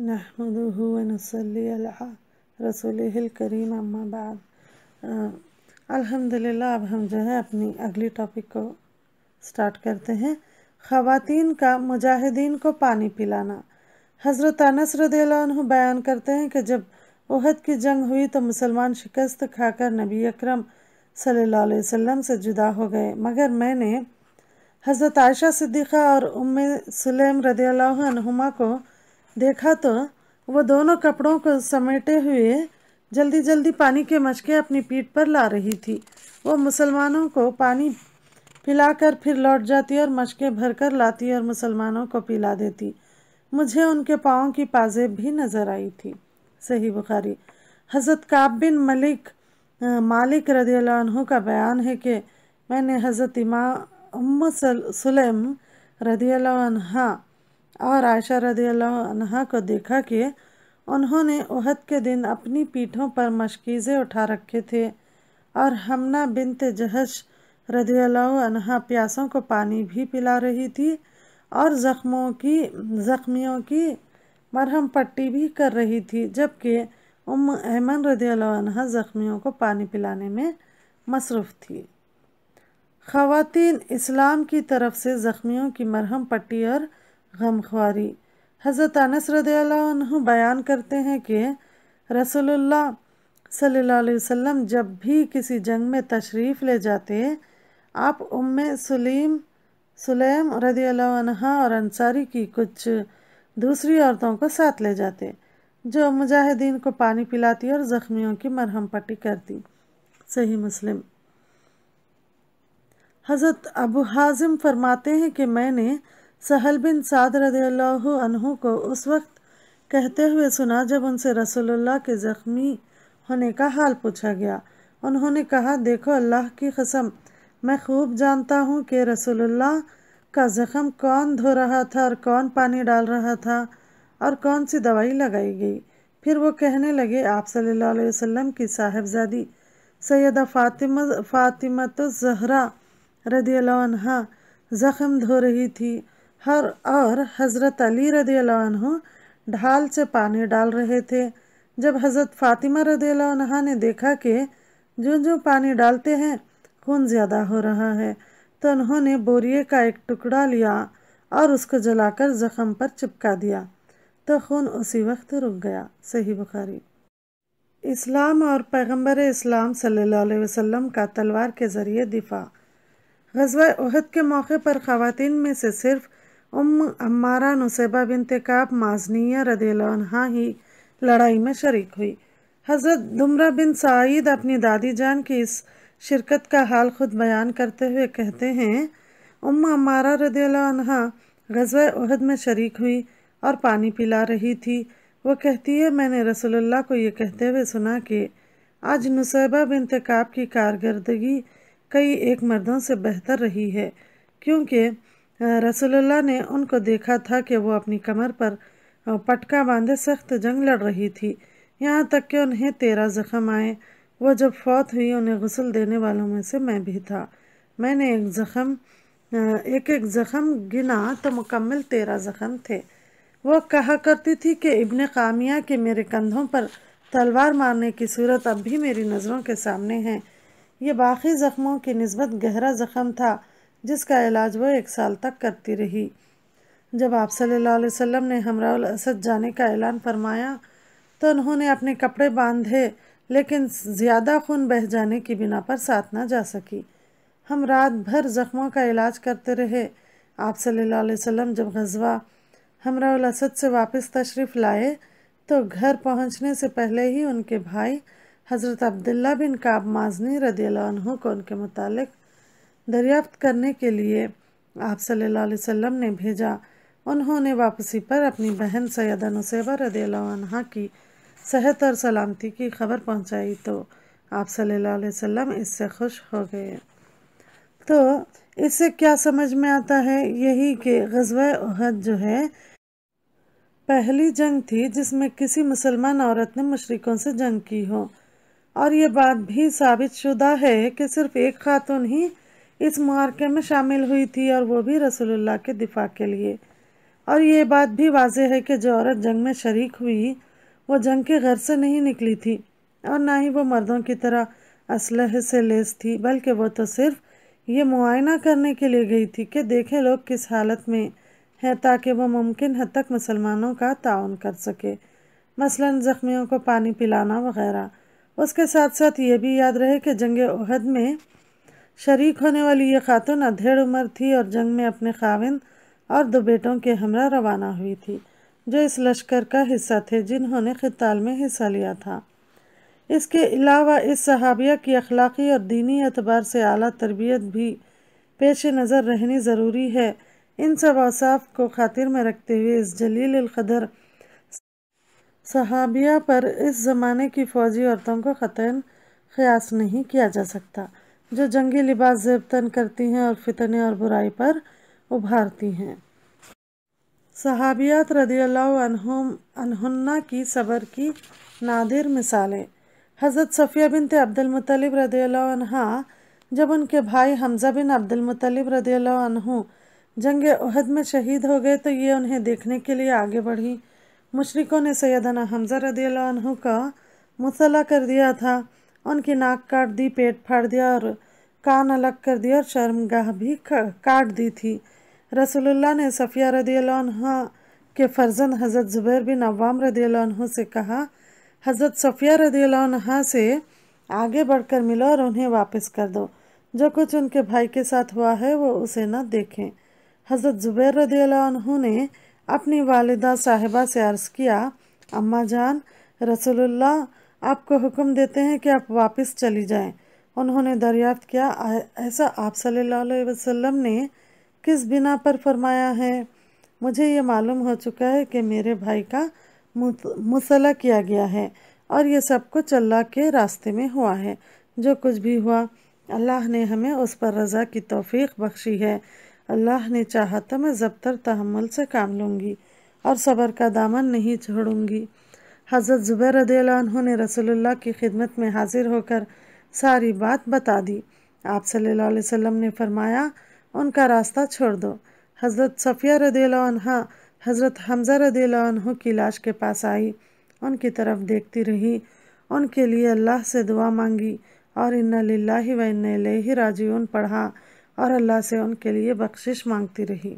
नहमदुह वनसली रसूल करीम अम्माबाद अलहमदिल्ला अब हम जो है अपनी अगली टॉपिक को स्टार्ट करते हैं ख़वान का मुजाहिदीन को पानी पिलाना हज़रत अनस रदील्हु बयान करते हैं कि जब वहद की जंग हुई तो मुसलमान शिकस्त खाकर नबी अक्रम सल्लल्लाहु अलैहि से जुदा हो गए मगर मैंने हज़रत आयशा सिद्दीक़ा और उम सलेम रदील्हमा को देखा तो वह दोनों कपड़ों को समेटे हुए जल्दी जल्दी पानी के मचके अपनी पीठ पर ला रही थी वो मुसलमानों को पानी पिलाकर फिर लौट जाती और मचके भर कर लाती और मुसलमानों को पिला देती मुझे उनके पाँव की पाजेब भी नज़र आई थी सही बुखारी हज़रत काब बिन मलिक मालिक रदी का बयान है कि मैंने हज़रत इमाम सुलेम रदी और आयशा रदी अल्लाह को देखा कि उन्होंने उहद के दिन अपनी पीठों पर मशकीज़े उठा रखे थे और हमना बिनत जहश रदी अल्लाह प्यासों को पानी भी पिला रही थी और ज़ख्मों की ज़ख्मियों की मरहम पट्टी भी कर रही थी जबकि उम अहमन रदी अल्लाह ज़ख्मियों को पानी पिलाने में मसरूफ़ थी ख़वातीन इस्लाम की तरफ से ज़ख्मियों की मरहम पट्टी और गमखारी हज़रत अनस रदू बयान करते हैं कि रसोल्ला सल्लल्लाहु अलैहि वसल्लम जब भी किसी जंग में तशरीफ़ ले जाते आप उम सलीम सुलेम रदी अनहा और अंसारी की कुछ दूसरी औरतों को साथ ले जाते जो मुजाहिदीन को पानी पिलाती और ज़ख्मियों की मरहम पट्टी करती सही मुस्लिम हज़रत अबू हाजिम फरमाते हैं कि मैंने सहल बिन साद रदील्ला को उस वक्त कहते हुए सुना जब उनसे रसोल्ला के ज़ख्मी होने का हाल पूछा गया उन्होंने कहा देखो अल्लाह की कसम मैं खूब जानता हूँ कि रसोल्ला का ज़ख़म कौन धो रहा था और कौन पानी डाल रहा था और कौन सी दवाई लगाई गई फिर वो कहने लगे आप सल्लल्लाहु अलैहि वसल्लम की साहिबजादी सैदा फ़ातिमा फ़ातिमत ज़हरा रदी ज़ख़म धो रही थी हर और हज़रत अली रदी ढाल से पानी डाल रहे थे जब हज़रत फ़ातिमा रदी ने देखा कि जो जो पानी डालते हैं खून ज़्यादा हो रहा है तो उन्होंने बोरिए का एक टुकड़ा लिया और उसको जलाकर ज़ख़म पर चिपका दिया तो खून उसी वक्त रुक गया सही बुखारी इस्लाम और पैगंबर इस्लाम सल्लल्लाहु अलैहि वसल्लम का तलवार के ज़रिए दिफा गजवा उहद के मौके पर ख़वान में से सिर्फ़ उम अम्मारा नुसैबा बिनते काब माजनिया रदील्हा ही लड़ाई में शरीक हुई हज़रत दुमरा बिन सईद अपनी दादी जान की इस शिरकत का हाल खुद बयान करते हुए कहते हैं उम अम्मारा रदील्हा गजवा उहद में शरीक हुई और पानी पिला रही थी वो कहती है मैंने रसूलुल्लाह को ये कहते हुए सुना कि आज नुसैबा बिन तकाब की कारकर्दगी कई एक मर्दों से बेहतर रही है क्योंकि रसोल्ला ने उनको देखा था कि वो अपनी कमर पर पटका बांधे सख्त जंग लड़ रही थी यहाँ तक कि उन्हें तेरह ज़ख़म आए वो जब फौत हुई उन्हें गसल देने वालों में से मैं भी था मैंने एक जख्म एक एक जख्म गिना तो मुकम्मल तेरह ज़ख़म थे वो कहा करती थी कि इबन कामिया के मेरे कंधों पर तलवार मारने की सूरत अब भी मेरी नज़रों के सामने है ये बाकी ज़ख्मों की नस्बत गहरा ज़ख़म था जिसका इलाज वह एक साल तक करती रही जब आप सल्लल्लाहु अलैहि वसल्लम ने हमराउल असद जाने का ऐलान फरमाया तो उन्होंने अपने कपड़े बांधे लेकिन ज़्यादा खून बह जाने की बिना पर साथ ना जा सकी हम रात भर ज़ख्मों का इलाज करते रहे आप सल्लल्लाहु अलैहि वसल्लम जब गजवा हमराउल असद से वापस तशरीफ़ लाए तो घर पहुंचने से पहले ही उनके भाई हज़रत अब्दुल्ला बिन काब माजनी रदी को उनके मुतालिक दरियाफ्त करने के लिए आप सल्लल्लाहु अलैहि वसल्लम ने भेजा उन्होंने वापसी पर अपनी बहन सैदा नुसेबा रदील्हा की सेहत और सलामती की खबर पहुंचाई तो आप सल्लल्लाहु अलैहि वसल्लम इससे खुश हो गए तो इससे क्या समझ में आता है यही कि गजब उहद जो है पहली जंग थी जिसमें किसी मुसलमान औरत ने मशरक़ों से जंग की हो और ये बात भी साबित शुदा है कि सिर्फ़ एक खातून ही इस मार्के में शामिल हुई थी और वो भी रसूलुल्लाह के दिफा के लिए और ये बात भी वाज है कि जो औरत जंग में शरीक हुई वो जंग के घर से नहीं निकली थी और ना ही वो मर्दों की तरह असल से लेस थी बल्कि वो तो सिर्फ ये मुआयना करने के लिए गई थी कि देखें लोग किस हालत में हैं ताकि वो मुमकिन हद तक मुसलमानों का ताउन कर सके मसलन ज़ख्मियों को पानी पिलाना वगैरह उसके साथ साथ ये भी याद रहे कि जंग उहद में शरीक होने वाली ये खातून अधेड़ उम्र थी और जंग में अपने खाविंद और दो बेटों के हमरा रवाना हुई थी जो इस लश्कर का हिस्सा थे जिन्होंने खिताल में हिस्सा लिया था इसके अलावा इस सहाबिया की अखलाक़ी और दीनी अतबार से अली तरबियत भी पेश नज़र रहनी ज़रूरी है इन सब अवसाफ को खातिर में रखते हुए इस जलील कदर सहाबिया पर इस ज़माने की फ़ौजी औरतों को ख़तन क़यास नहीं किया जा सकता जो जंगी लिबास जेब तन करती हैं और फितने और बुराई पर उभारती हैं सहाबियात रदी अनहुन्ना की सबर की नादिर मिसालें हज़रत सफ़िया बिन अब्दुलमतलब रदी अनहा जब उनके भाई हमज़ा बिन अब्दुलमतलब रदी अनहु जंग उहद में शहीद हो गए तो ये उन्हें देखने के लिए आगे बढ़ी मुशरकों ने सैदना हमज़ा रदी का मुसला कर दिया था उनकी नाक काट दी पेट फाड़ दिया और कान अलग कर दिया और शर्मगाह भी काट दी थी रसूलुल्लाह ने सफ़िया रदी के फर्जंद हज़रत ज़ुबैर बिन अवाम रदी से कहा हज़रत सफ़िया रदी से आगे बढ़कर मिलो और उन्हें वापस कर दो जो कुछ उनके भाई के साथ हुआ है वो उसे न देखें हज़रत ज़ुबैर रदी ने अपनी वालदा साहिबा से अर्ज़ किया अम्मा जान रसोल्ला आपको हुक्म देते हैं कि आप वापस चली जाएं। उन्होंने दरियाफ्त किया ऐसा आप सल्लल्लाहु अलैहि वसल्लम ने किस बिना पर फरमाया है मुझे ये मालूम हो चुका है कि मेरे भाई का मुसला किया गया है और ये सब कुछ अल्लाह के रास्ते में हुआ है जो कुछ भी हुआ अल्लाह ने हमें उस पर रज़ा की तोफ़ी बख्शी है अल्लाह ने चाहा तो मैं ज़बतर तहमल से काम लूँगी और सबर का दामन नहीं छोड़ूँगी हज़रत ज़ुबैर रदील्ह ने रसोल्ला की खिदमत में हाज़िर होकर सारी बात बता दी आप सल्लल्लाहु अलैहि वसल्लम ने फरमाया उनका रास्ता छोड़ दो हज़रत सफ़िया रदील्हा हज़रत हमज़ा रदील्ह की लाश के पास आई उनकी तरफ देखती रही उनके लिए अल्लाह से दुआ मांगी और इन्ना लाही व इन्ना लही पढ़ा और अल्लाह से उनके लिए बख्शिश मांगती रही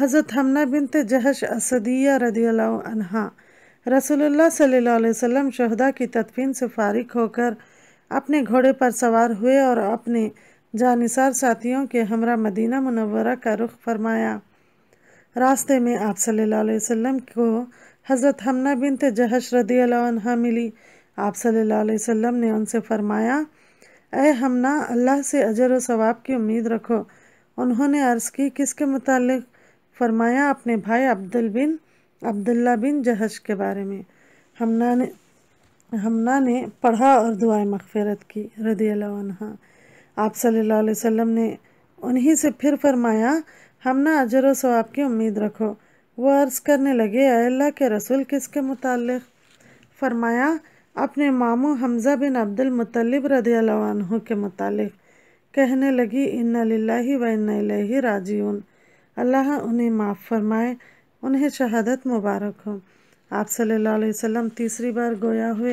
हज़रत हमना बिनते जहश असदिया रदी अनहा रसूलुल्लाह सल्लल्लाहु अलैहि वसल्लम शहदा की तदफीन से फारिग होकर अपने घोड़े पर सवार हुए और अपने जानिसार साथियों के हमरा मदीना मुनव्वरा का रुख फरमाया रास्ते में आप सल्लल्लाहु अलैहि वसल्लम को हज़रत हमना बिन जहश रदी अनहा मिली आप सल्लल्लाहु अलैहि वसल्लम ने उनसे फरमाया ए हमना अल्लाह से अजर व सवाब की उम्मीद रखो उन्होंने अर्ज़ की किसके मुतल फरमाया अपने भाई अब्दुल बिन अब्दुल्ला बिन जहश के बारे में हमना ने हमना ने पढ़ा और दुआ मगफ़रत की रदी अल्लाह आप सल्लल्लाहु अलैहि वसल्लम ने उन्हीं से फिर फरमाया हमना अजर सवाब की उम्मीद रखो वो अर्ज़ करने लगे अल्लाह के रसूल किसके मुतल फरमाया अपने मामू हमज़ा बिन अब्दुल मुतलब रदी अल्लाह के मुतालिक कहने लगी इन्ना लाही व इन्ना राजीउन अल्लाह उन्हें माफ़ फरमाए उन्हें शहादत मुबारक हो आप सल्लल्लाहु अलैहि वसल्लम तीसरी बार गोया हुए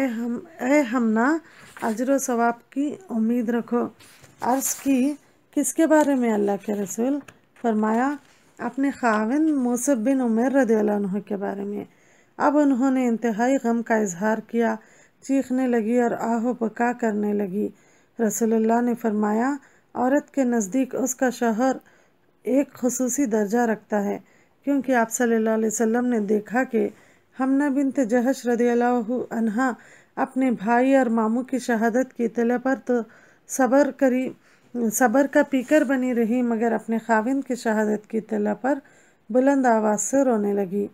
ए हम ए हमना अजर सवाब की उम्मीद रखो अर्ज़ की किसके बारे में अल्लाह के रसूल फरमाया अपने खाविन मूसब बिन उमर रदील्ह के बारे में अब उन्होंने इंतहाई गम का इजहार किया चीखने लगी और आहो पका करने लगी रसोल्ला ने फरमाया औरत के नज़दीक उसका शहर एक खसूसी दर्जा रखता है क्योंकि आप सल्लल्लाहु अलैहि वसल्लम ने देखा कि हमना बिन जहश रदी अनहा अपने भाई और मामू की शहादत की तला पर तो सबर करी सबर का पीकर बनी रही मगर अपने खाविंद की शहादत की तला पर बुलंद आवाज़ से रोने लगी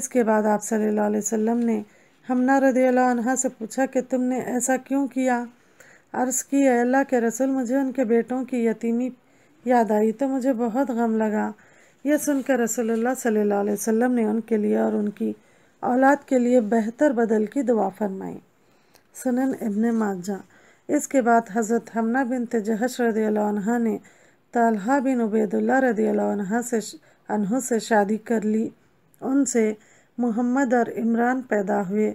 इसके बाद आप सल्लल्लाहु अलैहि वसल्लम ने हमना रदी से पूछा कि तुमने ऐसा क्यों किया अर्ज़ किया अल्लाह के रसुल मुझे उनके बेटों की यतीमी याद आई तो मुझे बहुत गम लगा यह सुनकर रसोल्ला सल्ला ने उनके लिए और उनकी औलाद के लिए बेहतर बदल की दुआ फरमाई सुनन इबन माजा इसके बाद हज़रत हमना बिन तजहश रदी ने तलहा बिन उबैदुल्ला रदी से अनहों से शादी कर ली उनसे मोहम्मद और इमरान पैदा हुए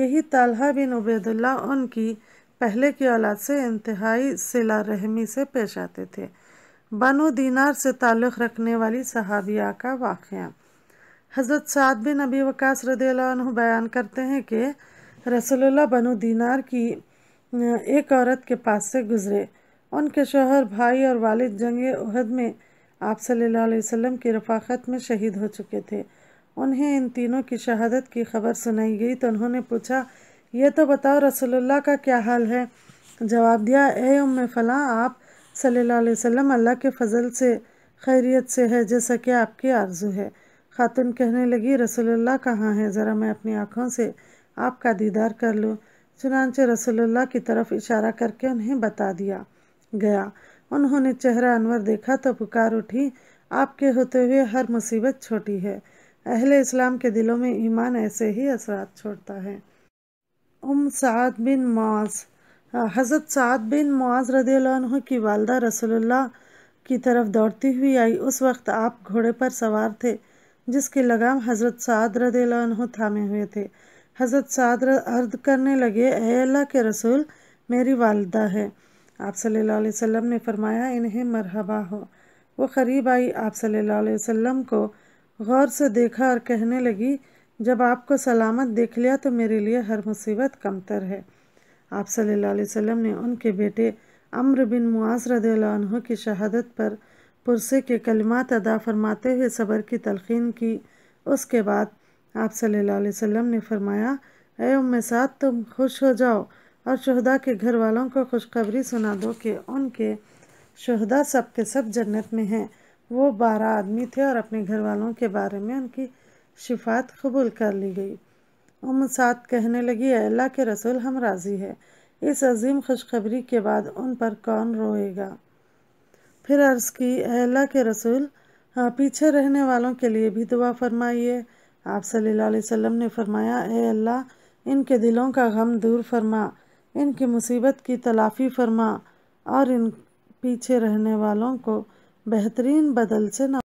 यही तलहा बिन उबैदुल्ला उनकी पहले की औलाद से इंतहाई सिला रहमी से पेश आते थे बनो दीनार से ताल्लुक़ रखने वाली सहाबिया का वाक़ हज़रत साद बिन नबी वक़ास रदील्ह बयान करते हैं कि रसोल्ला बनो दीनार की एक औरत के पास से गुज़रे उनके शोहर भाई और वालिद जंग उहद में आप सल्लल्लाहु अलैहि वसल्लम की रफाकत में शहीद हो चुके थे उन्हें इन तीनों की शहादत की खबर सुनाई गई तो उन्होंने पूछा ये तो बताओ रसोल्ला का क्या हाल है जवाब दिया ए उम फ़लाँ आप सल्लल्लाहु अलैहि वसल्लम अल्लाह के फ़ज़ल से खैरियत से है जैसा कि आपकी आरजू है ख़ातुन कहने लगी रसोल्ला कहाँ है ज़रा मैं अपनी आँखों से आपका दीदार कर लूँ चुनानचे रसोल्ला की तरफ इशारा करके उन्हें बता दिया गया उन्होंने चेहरा अनवर देखा तो पुकार उठी आपके होते हुए हर मुसीबत छोटी है अहले इस्लाम के दिलों में ईमान ऐसे ही असरात छोड़ता है उम साद बिन माज हाँ, हज़रत साद बिन मुआज़ रदील्ह की वालदा रसोल्ला की तरफ दौड़ती हुई आई उस वक्त आप घोड़े पर सवार थे जिसके लगाम हज़रत साद रदील्ह थामे हुए थे हज़रत साद अर्द करने लगे अल्लाह के रसूल मेरी वालदा है आप सल्लल्लाहु अलैहि वसल्लम ने फरमाया इन्हें मरहबा हो वो करीब आई आप सल्लल्लाहु अलैहि वसल्लम को गौर से देखा और कहने लगी जब आपको सलामत देख लिया तो मेरे लिए हर मुसीबत कमतर है आप सल्लल्लाहु अलैहि वसल्लम ने उनके बेटे अम्र बिन मुआज की शहादत पर पुरसे के कलमात अदा फरमाते हुए सबर की तलखीन की उसके बाद आप सल्लल्लाहु अलैहि वसल्लम ने फरमाया ए साथ तुम खुश हो जाओ और शहदा के घर वालों को खुशखबरी सुना दो कि उनके शहदा सब के सब जन्नत में हैं वो बारह आदमी थे और अपने घर वालों के बारे में उनकी शिफात कबूल कर ली गई उम साथ कहने लगी अल्लाह के रसूल हम राज़ी है इस अजीम खुशखबरी के बाद उन पर कौन रोएगा फिर अर्ज़ की अल्लाह के रसूल हाँ पीछे रहने वालों के लिए भी दुआ फरमाइए आप सल्लल्लाहु अलैहि वसल्लम ने फरमाया ए अल्लाह इनके दिलों का गम दूर फरमा इनकी मुसीबत की तलाफ़ी फरमा और इन पीछे रहने वालों को बेहतरीन बदल से ना